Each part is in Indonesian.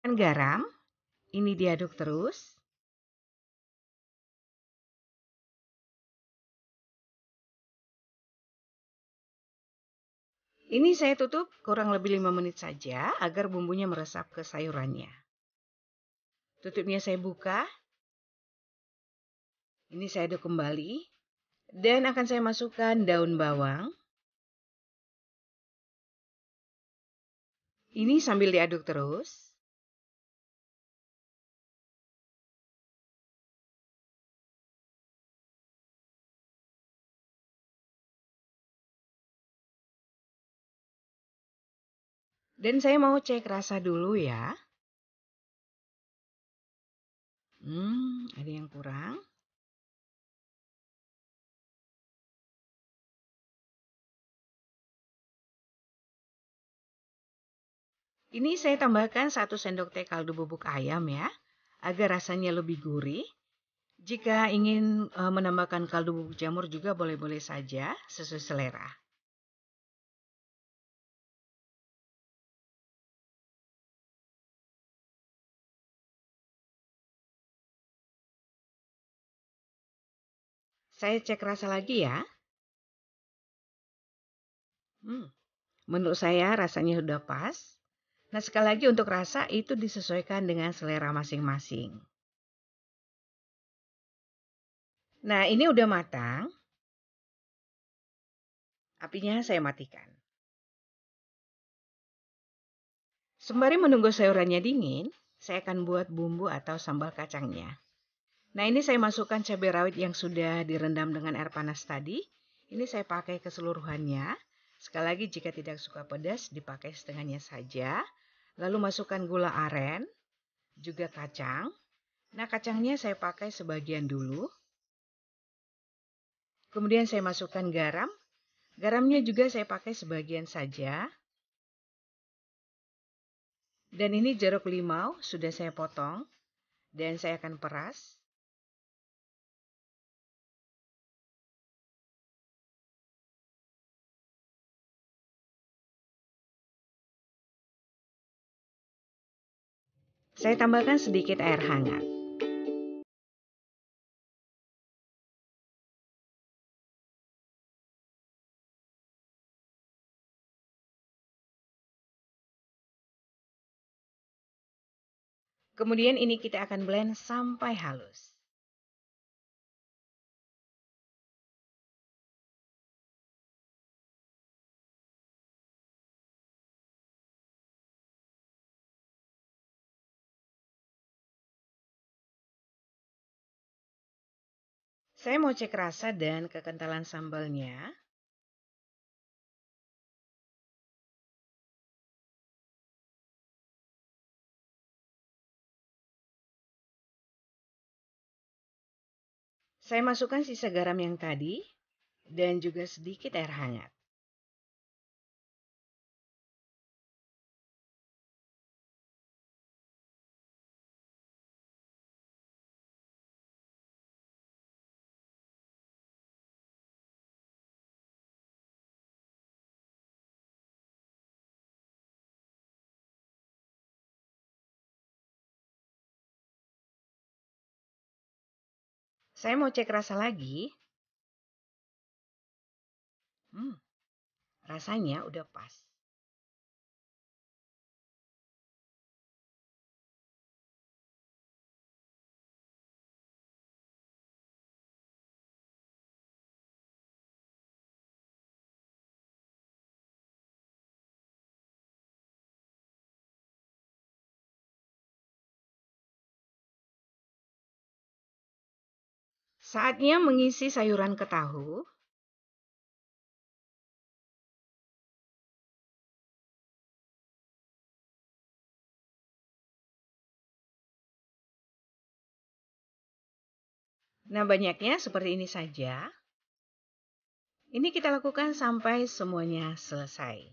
Kan garam, ini diaduk terus. Ini saya tutup kurang lebih 5 menit saja agar bumbunya meresap ke sayurannya. Tutupnya saya buka. Ini saya aduk kembali. Dan akan saya masukkan daun bawang. Ini sambil diaduk terus. Dan saya mau cek rasa dulu ya. Hmm, ada yang kurang? Ini saya tambahkan 1 sendok teh kaldu bubuk ayam ya, agar rasanya lebih gurih. Jika ingin eh, menambahkan kaldu bubuk jamur juga boleh-boleh saja sesuai selera. Saya cek rasa lagi ya. Hmm, menurut saya rasanya sudah pas. Nah sekali lagi untuk rasa itu disesuaikan dengan selera masing-masing. Nah ini udah matang. Apinya saya matikan. Sembari menunggu sayurannya dingin, saya akan buat bumbu atau sambal kacangnya. Nah ini saya masukkan cabai rawit yang sudah direndam dengan air panas tadi. Ini saya pakai keseluruhannya. Sekali lagi jika tidak suka pedas dipakai setengahnya saja. Lalu masukkan gula aren, juga kacang. Nah kacangnya saya pakai sebagian dulu. Kemudian saya masukkan garam. Garamnya juga saya pakai sebagian saja. Dan ini jeruk limau sudah saya potong dan saya akan peras. Saya tambahkan sedikit air hangat. Kemudian ini kita akan blend sampai halus. Saya mau cek rasa dan kekentalan sambalnya. Saya masukkan sisa garam yang tadi dan juga sedikit air hangat. Saya mau cek rasa lagi. Hmm, rasanya udah pas. Saatnya mengisi sayuran ke tahu. Nah, banyaknya seperti ini saja. Ini kita lakukan sampai semuanya selesai.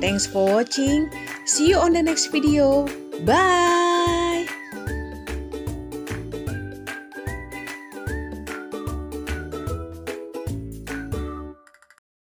Thanks for watching. See you on the next video. Bye!